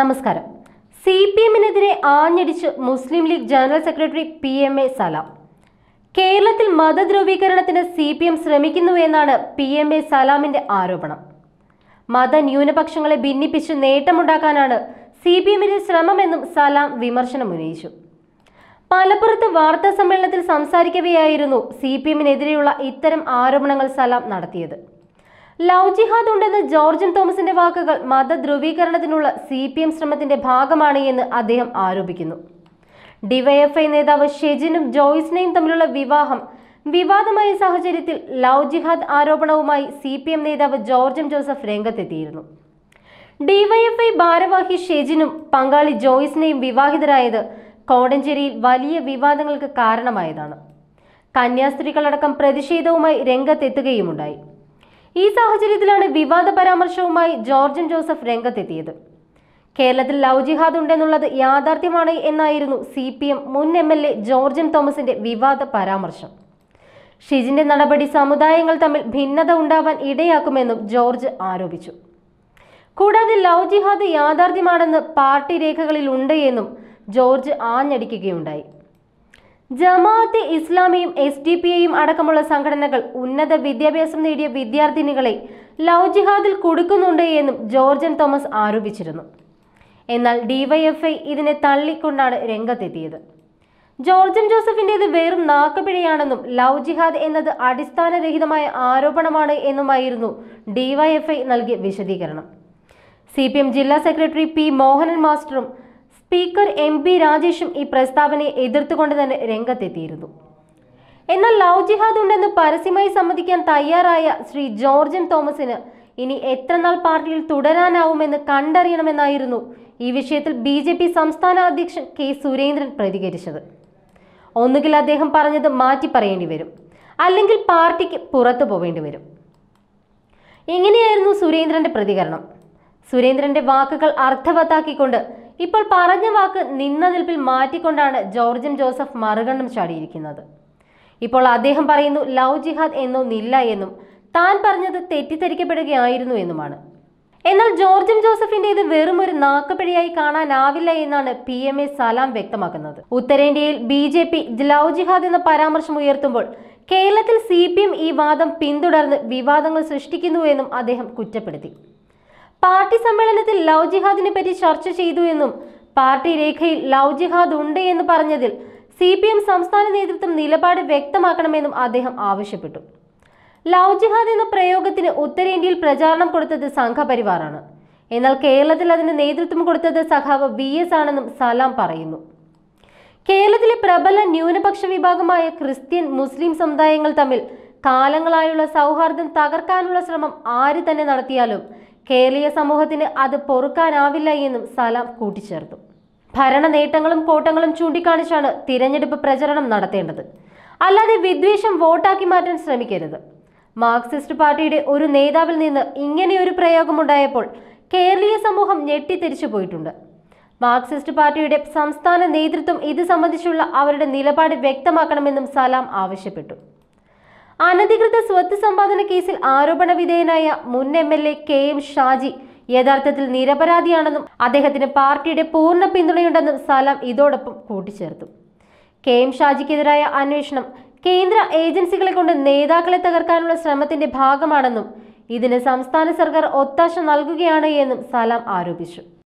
നമസ്കാരം C P എമ്മിനെതിരെ ആഞ്ഞടിച്ച് Muslim League general secretary P M A Salam കേരളത്തിൽ മതധ്രുവീകരണത്തിന് സി പി എം ശ്രമിക്കുന്നു എന്നാണ് പി എം എ സലാമിന്റെ ആരോപണം മതന്യൂനപക്ഷങ്ങളെ ഭിന്നിപ്പിച്ച് നേട്ടമുണ്ടാക്കാനാണ് സി പി എമ്മിന്റെ ശ്രമമെന്നും സലാം വിമർശനം ഉന്നയിച്ചു മലപ്പുറത്ത് വാർത്താ സമ്മേളനത്തിൽ സംസാരിക്കവെയായിരുന്നു സി പി എമ്മിനെതിരെയുള്ള ഇത്തരം ആരോപണങ്ങൾ സലാം നടത്തിയത് ലവ് ജിഹാദ് ഉണ്ടെന്ന് ജോർജിൻ തോമസിന്റെ വാക്കുകൾ മതധ്രുവീകരണത്തിനുള്ള സി പി എം ശ്രമത്തിന്റെ ഭാഗമാണ് എന്ന് അദ്ദേഹം ആരോപിക്കുന്നു ഡിവൈഎഫ്ഐ നേതാവ് ഷെജിനും ജോയ്സിനെയും തമ്മിലുള്ള വിവാഹം വിവാദമായ സാഹചര്യത്തിൽ ലവ് ജിഹാദ് ആരോപണവുമായി സി പി എം നേതാവ് ജോർജും ജോസഫ് രംഗത്തെത്തിയിരുന്നു ഡിവൈഎഫ്ഐ ഭാരവാഹി ഷെജിനും പങ്കാളി ജോയ്സിനെയും വിവാഹിതരായത് കോടഞ്ചേരിയിൽ വലിയ വിവാദങ്ങൾക്ക് കാരണമായതാണ് കന്യാസ്ത്രീകളടക്കം പ്രതിഷേധവുമായി രംഗത്തെത്തുകയുമുണ്ടായി ഈ സാഹചര്യത്തിലാണ് വിവാദ പരാമർശവുമായി ജോർജൻ ജോസഫ് രംഗത്തെത്തിയത് കേരളത്തിൽ ലവ് ജിഹാദ് ഉണ്ടെന്നുള്ളത് യാഥാർത്ഥ്യമാണ് എന്നായിരുന്നു സി പി എം മുൻ എം എൽ എ ജോർജൻ തോമസിന്റെ വിവാദ പരാമർശം ഷിജിന്റെ നടപടി സമുദായങ്ങൾ തമ്മിൽ ഭിന്നത ഉണ്ടാവാൻ ഇടയാക്കുമെന്നും ജോർജ് ആരോപിച്ചു കൂടാതെ ലവ് ജിഹാദ് യാഥാർത്ഥ്യമാണെന്ന് പാർട്ടി രേഖകളിൽ ഉണ്ട് എന്നും ജോർജ് ആഞ്ഞടിക്കുകയുണ്ടായി ജമാഅത്തെ ഇസ്ലാമിയും എസ് ഡി പി ഐയും അടക്കമുള്ള സംഘടനകൾ ഉന്നത വിദ്യാഭ്യാസം നേടിയ വിദ്യാർത്ഥിനികളെ ലവ് ജിഹാദിൽ കൊടുക്കുന്നുണ്ട് എന്നും ജോർജൻ തോമസ് ആരോപിച്ചിരുന്നു എന്നാൽ ഡിവൈഎഫ്ഐ ഇതിനെ തള്ളിക്കൊണ്ടാണ് രംഗത്തെത്തിയത് ജോർജൻ ജോസഫിൻ്റേത് വെറും നാക്കപിഴയാണെന്നും ലവ് ജിഹാദ് എന്നത് അടിസ്ഥാനരഹിതമായ ആരോപണമാണ് എന്നുമായിരുന്നു ഡിവൈഎഫ്ഐ നൽകിയ വിശദീകരണം സി ജില്ലാ സെക്രട്ടറി പി മോഹനൻ മാസ്റ്ററും സ്പീക്കർ എം പി രാജേഷും ഈ പ്രസ്താവനയെ എതിർത്തുകൊണ്ട് തന്നെ രംഗത്തെത്തിയിരുന്നു എന്നാൽ ലവ് ജിഹാദ് ഉണ്ടെന്ന് പരസ്യമായി സമ്മതിക്കാൻ തയ്യാറായ ശ്രീ ജോർജൻ തോമസിന് ഇനി എത്ര നാൾ പാർട്ടിയിൽ തുടരാനാവുമെന്ന് കണ്ടറിയണമെന്നായിരുന്നു ഈ വിഷയത്തിൽ ബി ജെ പി സംസ്ഥാന അധ്യക്ഷൻ കെ സുരേന്ദ്രൻ പ്രതികരിച്ചത് ഒന്നുകിൽ അദ്ദേഹം പറഞ്ഞത് മാറ്റി പറയേണ്ടി വരും അല്ലെങ്കിൽ പാർട്ടിക്ക് പുറത്തു പോവേണ്ടി വരും ഇങ്ങനെയായിരുന്നു സുരേന്ദ്രന്റെ പ്രതികരണം സുരേന്ദ്രന്റെ വാക്കുകൾ അർത്ഥവത്താക്കിക്കൊണ്ട് ഇപ്പോൾ പറഞ്ഞ വാക്ക് നിന്നതിൽപ്പിൽ മാറ്റിക്കൊണ്ടാണ് ജോർജും ജോസഫ് മറുകണ്ണം ചാടിയിരിക്കുന്നത് ഇപ്പോൾ അദ്ദേഹം പറയുന്നു ലവ് ജിഹാദ് എന്നൊന്നില്ല എന്നും താൻ പറഞ്ഞത് തെറ്റിദ്ധരിക്കപ്പെടുകയായിരുന്നു എന്നുമാണ് എന്നാൽ ജോർജും ജോസഫിന്റെ ഇത് വെറും ഒരു നാക്കപ്പിഴയായി കാണാനാവില്ല എന്നാണ് പി എം എ സലാം വ്യക്തമാക്കുന്നത് ഉത്തരേന്ത്യയിൽ ബി ജെ പി ലവ് ജിഹാദ് എന്ന പരാമർശം ഉയർത്തുമ്പോൾ കേരളത്തിൽ സി ഈ വാദം പിന്തുടർന്ന് വിവാദങ്ങൾ സൃഷ്ടിക്കുന്നുവെന്നും അദ്ദേഹം കുറ്റപ്പെടുത്തി പാർട്ടി സമ്മേളനത്തിൽ ലവ് ജിഹാദിനെ പറ്റി ചർച്ച ചെയ്തു എന്നും പാർട്ടി രേഖയിൽ ലവ് ജിഹാദ് ഉണ്ട് എന്ന് പറഞ്ഞതിൽ സി പി എം സംസ്ഥാന നേതൃത്വം നിലപാട് വ്യക്തമാക്കണമെന്നും അദ്ദേഹം ആവശ്യപ്പെട്ടു ലവ് ജിഹാദ് എന്ന പ്രയോഗത്തിന് ഉത്തരേന്ത്യയിൽ പ്രചാരണം കൊടുത്തത് സംഘപരിവാറാണ് എന്നാൽ കേരളത്തിൽ അതിന് നേതൃത്വം കൊടുത്തത് സഖാവ് വി എസ് ആണെന്നും സലാം പറയുന്നു കേരളത്തിലെ പ്രബല ന്യൂനപക്ഷ വിഭാഗമായ ക്രിസ്ത്യൻ മുസ്ലിം സമുദായങ്ങൾ തമ്മിൽ കാലങ്ങളായുള്ള സൗഹാർദ്ദം തകർക്കാനുള്ള ശ്രമം ആര് തന്നെ നടത്തിയാലും കേരളീയ സമൂഹത്തിന് അത് പൊറുക്കാനാവില്ല എന്നും സലാം കൂട്ടിച്ചേർത്തു ഭരണ നേട്ടങ്ങളും കോട്ടങ്ങളും ചൂണ്ടിക്കാണിച്ചാണ് തിരഞ്ഞെടുപ്പ് പ്രചരണം നടത്തേണ്ടത് അല്ലാതെ വിദ്വേഷം വോട്ടാക്കി മാറ്റാൻ ശ്രമിക്കരുത് മാർക്സിസ്റ്റ് പാർട്ടിയുടെ ഒരു നേതാവിൽ നിന്ന് ഇങ്ങനെയൊരു പ്രയോഗമുണ്ടായപ്പോൾ കേരളീയ സമൂഹം ഞെട്ടിത്തിരിച്ചു പോയിട്ടുണ്ട് മാർക്സിസ്റ്റ് പാർട്ടിയുടെ സംസ്ഥാന നേതൃത്വം ഇത് സംബന്ധിച്ചുള്ള അവരുടെ നിലപാട് വ്യക്തമാക്കണമെന്നും സലാം ആവശ്യപ്പെട്ടു അനധികൃത സ്വത്ത് സമ്പാദന കേസിൽ ആരോപണ വിധേയനായ മുൻ M L A K M Shaji യഥാർത്ഥത്തിൽ നിരപരാധിയാണെന്നും അദ്ദേഹത്തിന് പാർട്ടിയുടെ പൂർണ്ണ പിന്തുണയുണ്ടെന്നും സലാം ഇതോടൊപ്പം കൂട്ടിച്ചേർത്തു കെ എം ഷാജിക്കെതിരായ അന്വേഷണം കേന്ദ്ര ഏജൻസികളെ കൊണ്ട് നേതാക്കളെ തകർക്കാനുള്ള ശ്രമത്തിന്റെ ഭാഗമാണെന്നും ഇതിന് സംസ്ഥാന സർക്കാർ ഒത്താശ നൽകുകയാണ് എന്നും സലാം ആരോപിച്ചു